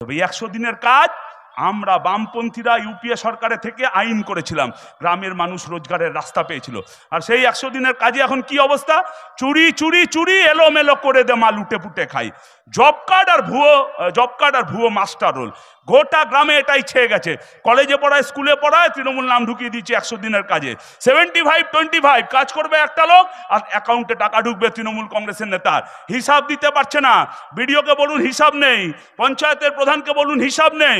তবে একশো দিনের কাজ আমরা বামপন্থীরা ইউপিএ সরকারে থেকে আইন করেছিলাম গ্রামের মানুষ রোজগারের রাস্তা পেয়েছিল আর সেই একশো দিনের কাজে এখন কি অবস্থা চুরি চুরি চুরি এলোমেলো করে দে মা লুটে পুটে খাই জব কার্ড আর ভুয়ো জব কার্ড আর ভুয়ো মাস্টার রোল গোটা গ্রামে এটাই ছেয়ে গেছে কলেজে পড়ায় স্কুলে পড়ায় তৃণমূল নাম ঢুকিয়ে দিচ্ছে একশো দিনের কাজে সেভেন্টি ফাইভ টোয়েন্টি ফাইভ কাজ করবে একটা লোক আর অ্যাকাউন্টে টাকা ঢুকবে তৃণমূল কংগ্রেসের নেতার হিসাব দিতে পারছে না বিডিওকে বলুন হিসাব নেই পঞ্চায়েতের প্রধানকে বলুন হিসাব নেই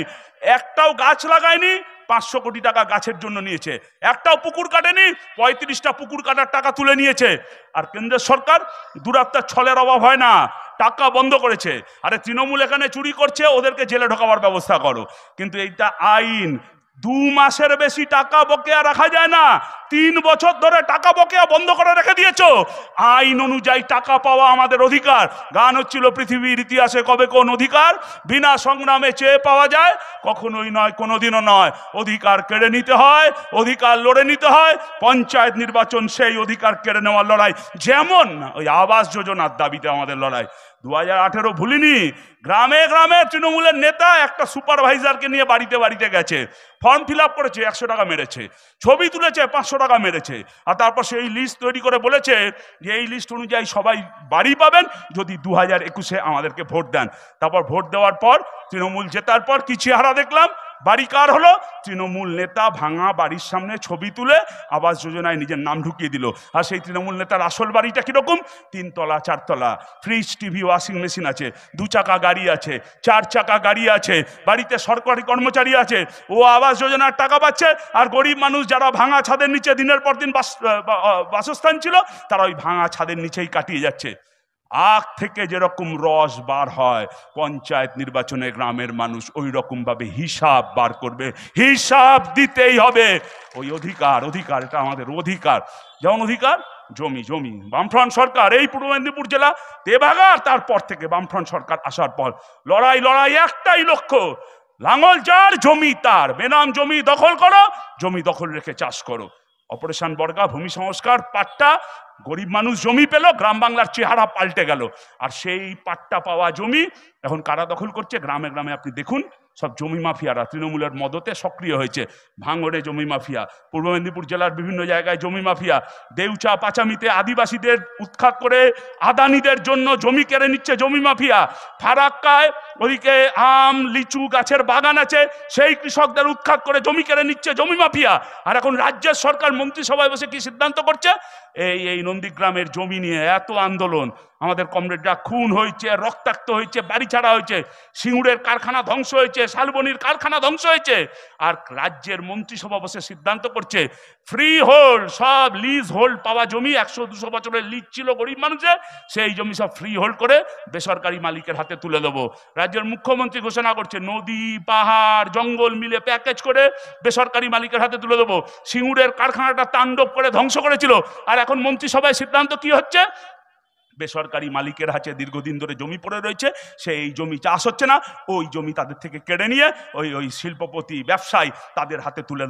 একটাও গাছ লাগায়নি পাঁচশো কোটি টাকা গাছের জন্য নিয়েছে একটাও পুকুর কাটেনি পঁয়ত্রিশটা পুকুর কাটার টাকা তুলে নিয়েছে আর কেন্দ্রের সরকার দুরাত্মার ছলের অভাব হয় না টাকা বন্ধ করেছে আরে তৃণমূল এখানে চুরি করছে ওদেরকে জেলে ঢোকাবার ব্যবস্থা করো কিন্তু এইটা আইন দু মাসের বেশি টাকা বকেয়া রাখা যায় না তিন বছর ধরে টাকা বকেয়া বন্ধ করে রেখে দিয়েছ আইন অনুযায়ী টাকা পাওয়া আমাদের অধিকার গান হচ্ছিল পৃথিবীর ইতিহাসে কবে কোন অধিকার বিনা সংগ্রামে চেয়ে পাওয়া যায় কখনোই নয় কোনোদিনও নয় অধিকার কেড়ে নিতে হয় অধিকার লড়ে নিতে হয় পঞ্চায়েত নির্বাচন সেই অধিকার কেড়ে নেওয়ার লড়াই যেমন ওই আবাস যোজনার দাবিতে আমাদের লড়াই দু হাজার আঠেরো ভুলিনি গ্রামে গ্রামে তৃণমূলের নেতা একটা সুপারভাইজারকে নিয়ে বাড়িতে বাড়িতে গেছে ফর্ম ফিল করেছে একশো টাকা মেরেছে ছবি তুলেছে পাঁচশো একশো টাকা মেরেছে আর তারপর সেই লিস্ট তৈরি করে বলেছে যে এই লিস্ট অনুযায়ী সবাই বাড়ি পাবেন যদি দু হাজার একুশে আমাদেরকে ভোট দেন তারপর ভোট দেওয়ার পর তৃণমূল জেতার পর কি চেহারা দেখলাম বাড়ি কার হলো তৃণমূল নেতা ভাঙা বাড়ির সামনে ছবি তুলে আবাস যোজনায় নিজের নাম ঢুকিয়ে দিল আর সেই তৃণমূল নেতার আসল বাড়িটা কীরকম তিনতলা চারতলা ফ্রিজ টিভি ওয়াশিং মেশিন আছে দু চাকা গাড়ি আছে চার চাকা গাড়ি আছে বাড়িতে সরকারি কর্মচারী আছে ও আবাস যোজনার টাকা পাচ্ছে আর গরিব মানুষ যারা ভাঙা ছাদের নিচে দিনের পর দিন বাসস্থান ছিল তারা ওই ভাঙা ছাদের নিচেই কাটিয়ে যাচ্ছে আখ থেকে যেরকম রস বার হয় পঞ্চায়েত নির্বাচনে গ্রামের মানুষ ওই রকমভাবে হিসাব বার করবে হিসাব দিতেই হবে ওই অধিকার অধিকার এটা আমাদের অধিকার যেমন অধিকার জমি জমি বামফ্রন্ট সরকার এই পূর্ব মেদিনীপুর জেলা দেবাগার তারপর থেকে বামফ্রন্ট সরকার আসার পর লড়াই লড়াই একটাই লক্ষ্য লাঙল যার জমি তার বেনাম জমি দখল করো জমি দখল রেখে চাষ করো অপারেশন বর্গা ভূমি সংস্কার পাট্টা গরিব মানুষ জমি পেল গ্রাম বাংলার চেহারা পাল্টে গেল আর সেই পাট্টা পাওয়া জমি এখন কারা দখল করছে গ্রামে গ্রামে আপনি দেখুন সব জমি মাফিয়ারা তৃণমূলের মদতে সক্রিয় হয়েছে ভাঙড়ে জমি মাফিয়া পূর্ব মেদিনীপুর জেলার বিভিন্ন জায়গায় জমি মাফিয়া দেউচা পাচামিতে আদিবাসীদের উৎখাত করে আদানিদের জন্য জমি কেড়ে নিচ্ছে জমি মাফিয়া ফারাক্কায় ওদিকে আম লিচু গাছের বাগান আছে সেই কৃষকদের উৎখাত করে জমি কেড়ে নিচ্ছে জমি মাফিয়া আর এখন রাজ্যের সরকার মন্ত্রিসভায় বসে কি সিদ্ধান্ত করছে এই এই নন্দীগ্রামের জমি নিয়ে এত আন্দোলন আমাদের কমরেডরা খুন হয়েছে রক্তাক্ত হয়েছে বাড়ি ছাড়া হয়েছে সিঙ্গুরের কারখানা ধ্বংস হয়েছে শালবনির কারখানা ধ্বংস হয়েছে আর রাজ্যের মন্ত্রিসভা বসে সিদ্ধান্ত করছে ফ্রি হোল্ড সব লিজ হোল্ড পাওয়া জমি একশো দুশো বছরের লিজ ছিল গরিব মানুষের সেই জমি সব ফ্রি হোল্ড করে বেসরকারি মালিকের হাতে তুলে দেবো রাজ্যের মুখ্যমন্ত্রী ঘোষণা করছে নদী পাহাড় জঙ্গল মিলে প্যাকেজ করে বেসরকারি মালিকের হাতে তুলে দেবো সিঙ্গুরের কারখানাটা তাণ্ডব করে ধ্বংস করেছিল আর এখন মন্ত্রিসভায় সিদ্ধান্ত কি হচ্ছে বেসরকারি মালিকের হাতে দীর্ঘদিন ধরে জমি পড়ে রয়েছে সেই জমি চাষ হচ্ছে না ওই জমি তাদের থেকে কেড়ে নিয়ে ওই ওই শিল্পপতি ব্যবসায়ী তাদের হাতে তুলে